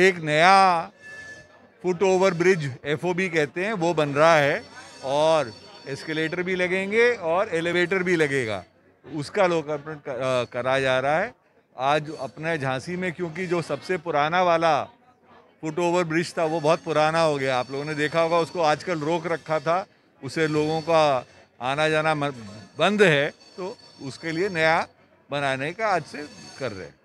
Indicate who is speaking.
Speaker 1: एक नया foot over bridge F कहते हैं वो बन रहा है और एस्केलेटर भी लगेंगे और एलिवेटर भी लगेगा उसका लोकार्पण करा जा रहा है आज अपने झांसी में क्योंकि जो सबसे पुराना वाला फुट ओवर ब्रिज था वो बहुत पुराना हो गया आप लोगों ने देखा होगा उसको आजकल रोक रखा था उसे लोगों का आना जाना बंद है तो उसके लिए नया बनाने का आज से कर रहे हैं